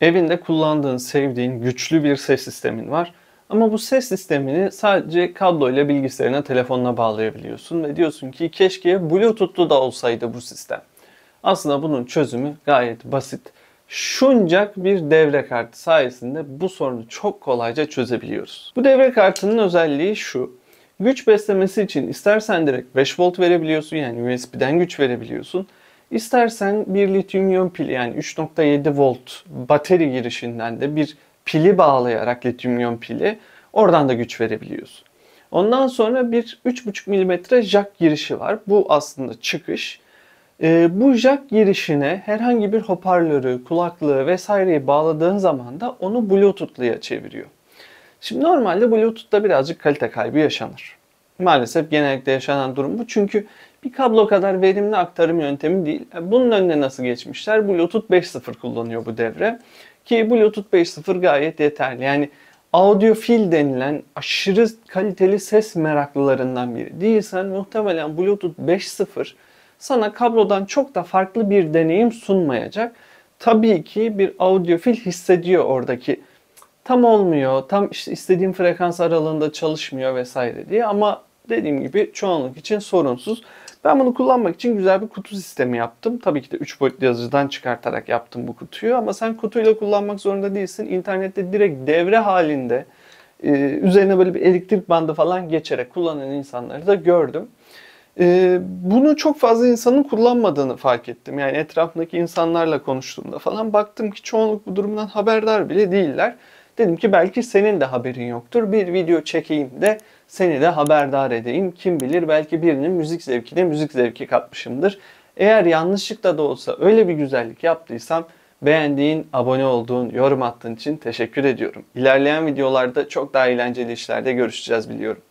Evinde kullandığın, sevdiğin güçlü bir ses sistemin var. Ama bu ses sistemini sadece kablo ile bilgisayarına, telefonuna bağlayabiliyorsun ve diyorsun ki keşke Bluetooth'lu da olsaydı bu sistem. Aslında bunun çözümü gayet basit. Şuncak bir devre kartı sayesinde bu sorunu çok kolayca çözebiliyoruz. Bu devre kartının özelliği şu. Güç beslemesi için istersen direkt 5 volt verebiliyorsun yani USB'den güç verebiliyorsun İstersen bir lityum iyon pili yani 3.7 volt bateri girişinden de bir pili bağlayarak lityum iyon pili oradan da güç verebiliyorsun. Ondan sonra bir 3.5 mm jack girişi var. Bu aslında çıkış. E, bu jack girişine herhangi bir hoparlörü, kulaklığı vesaireyi bağladığın zaman da onu Bluetooth'luya çeviriyor. Şimdi normalde Bluetooth'ta birazcık kalite kaybı yaşanır. Maalesef genellikle yaşanan durum bu. Çünkü bir kablo kadar verimli aktarım yöntemi değil. Bunun önüne nasıl geçmişler? Bluetooth 5.0 kullanıyor bu devre. Ki Bluetooth 5.0 gayet yeterli. Yani audiofil denilen aşırı kaliteli ses meraklılarından biri değilsen muhtemelen Bluetooth 5.0 sana kablodan çok da farklı bir deneyim sunmayacak. Tabii ki bir audiofil hissediyor oradaki tam olmuyor, tam işte istediğim frekans aralığında çalışmıyor vesaire diye ama dediğim gibi çoğunluk için sorunsuz. Ben bunu kullanmak için güzel bir kutu sistemi yaptım. Tabii ki de 3 boyutlu yazıcıdan çıkartarak yaptım bu kutuyu ama sen kutuyla kullanmak zorunda değilsin. İnternette direkt devre halinde e, üzerine böyle bir elektrik bandı falan geçerek kullanan insanları da gördüm. E, bunu çok fazla insanın kullanmadığını fark ettim. Yani etrafındaki insanlarla konuştuğumda falan baktım ki çoğunluk bu durumdan haberdar bile değiller. Dedim ki belki senin de haberin yoktur. Bir video çekeyim de seni de haberdar edeyim. Kim bilir belki birinin müzik zevkine müzik zevki katmışımdır. Eğer yanlışlıkla da olsa öyle bir güzellik yaptıysam beğendiğin, abone olduğun, yorum attığın için teşekkür ediyorum. İlerleyen videolarda çok daha eğlenceli işlerde görüşeceğiz biliyorum.